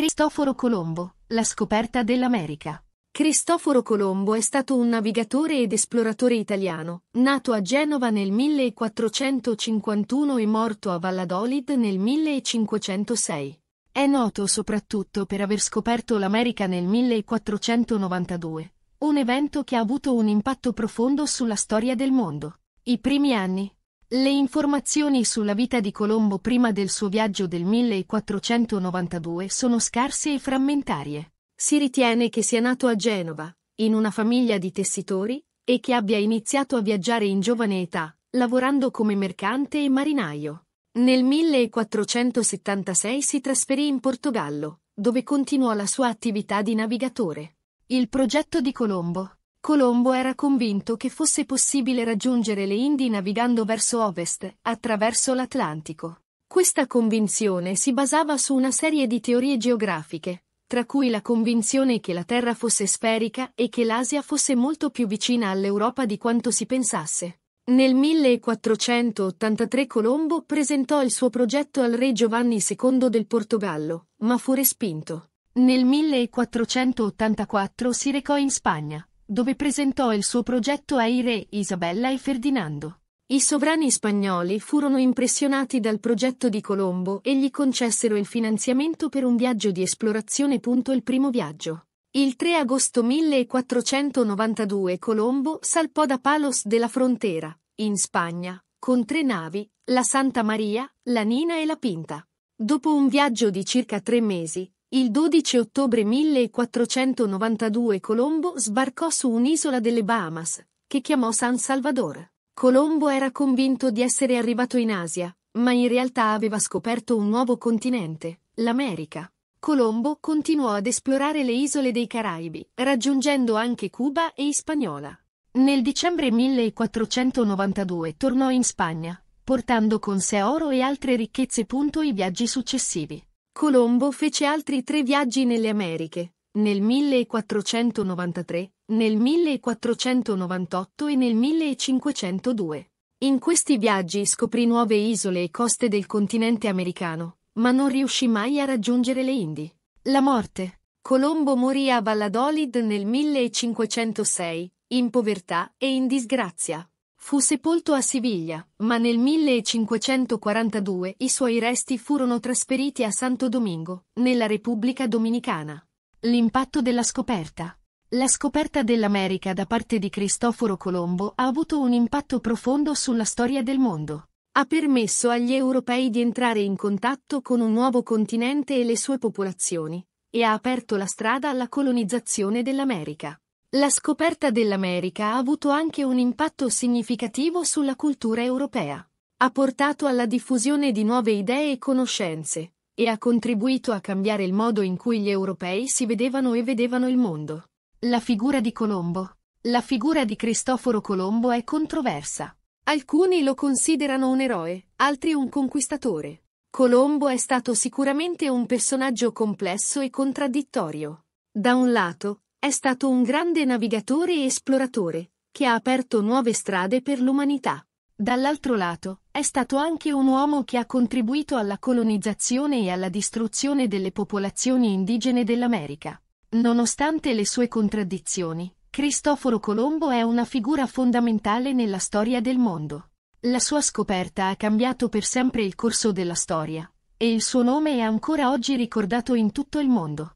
Cristoforo Colombo, la scoperta dell'America. Cristoforo Colombo è stato un navigatore ed esploratore italiano, nato a Genova nel 1451 e morto a Valladolid nel 1506. È noto soprattutto per aver scoperto l'America nel 1492, un evento che ha avuto un impatto profondo sulla storia del mondo. I primi anni, le informazioni sulla vita di Colombo prima del suo viaggio del 1492 sono scarse e frammentarie. Si ritiene che sia nato a Genova, in una famiglia di tessitori, e che abbia iniziato a viaggiare in giovane età, lavorando come mercante e marinaio. Nel 1476 si trasferì in Portogallo, dove continuò la sua attività di navigatore. Il progetto di Colombo Colombo era convinto che fosse possibile raggiungere le Indi navigando verso ovest, attraverso l'Atlantico. Questa convinzione si basava su una serie di teorie geografiche, tra cui la convinzione che la Terra fosse sferica e che l'Asia fosse molto più vicina all'Europa di quanto si pensasse. Nel 1483 Colombo presentò il suo progetto al re Giovanni II del Portogallo, ma fu respinto. Nel 1484 si recò in Spagna, dove presentò il suo progetto ai re Isabella e Ferdinando. I sovrani spagnoli furono impressionati dal progetto di Colombo e gli concessero il finanziamento per un viaggio di esplorazione. Il primo viaggio. Il 3 agosto 1492 Colombo salpò da Palos de la Frontera, in Spagna, con tre navi, la Santa Maria, la Nina e la Pinta. Dopo un viaggio di circa tre mesi, il 12 ottobre 1492 Colombo sbarcò su un'isola delle Bahamas, che chiamò San Salvador. Colombo era convinto di essere arrivato in Asia, ma in realtà aveva scoperto un nuovo continente, l'America. Colombo continuò ad esplorare le isole dei Caraibi, raggiungendo anche Cuba e Hispaniola. Nel dicembre 1492 tornò in Spagna, portando con sé oro e altre ricchezze. I viaggi successivi Colombo fece altri tre viaggi nelle Americhe, nel 1493, nel 1498 e nel 1502. In questi viaggi scoprì nuove isole e coste del continente americano, ma non riuscì mai a raggiungere le Indi. La morte. Colombo morì a Valladolid nel 1506, in povertà e in disgrazia. Fu sepolto a Siviglia, ma nel 1542 i suoi resti furono trasferiti a Santo Domingo, nella Repubblica Dominicana. L'impatto della scoperta. La scoperta dell'America da parte di Cristoforo Colombo ha avuto un impatto profondo sulla storia del mondo. Ha permesso agli europei di entrare in contatto con un nuovo continente e le sue popolazioni, e ha aperto la strada alla colonizzazione dell'America. La scoperta dell'America ha avuto anche un impatto significativo sulla cultura europea. Ha portato alla diffusione di nuove idee e conoscenze, e ha contribuito a cambiare il modo in cui gli europei si vedevano e vedevano il mondo. La figura di Colombo. La figura di Cristoforo Colombo è controversa. Alcuni lo considerano un eroe, altri un conquistatore. Colombo è stato sicuramente un personaggio complesso e contraddittorio. Da un lato, è stato un grande navigatore e esploratore, che ha aperto nuove strade per l'umanità. Dall'altro lato, è stato anche un uomo che ha contribuito alla colonizzazione e alla distruzione delle popolazioni indigene dell'America. Nonostante le sue contraddizioni, Cristoforo Colombo è una figura fondamentale nella storia del mondo. La sua scoperta ha cambiato per sempre il corso della storia, e il suo nome è ancora oggi ricordato in tutto il mondo.